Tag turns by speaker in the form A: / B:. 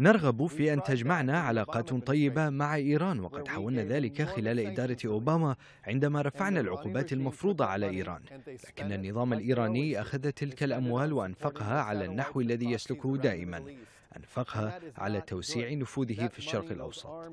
A: نرغب في أن تجمعنا علاقات طيبة مع إيران وقد حاولنا ذلك خلال إدارة أوباما عندما رفعنا العقوبات المفروضة على إيران لكن النظام الإيراني أخذ تلك الأموال وأنفقها على النحو الذي يسلكه دائما أنفقها على توسيع نفوذه في الشرق الأوسط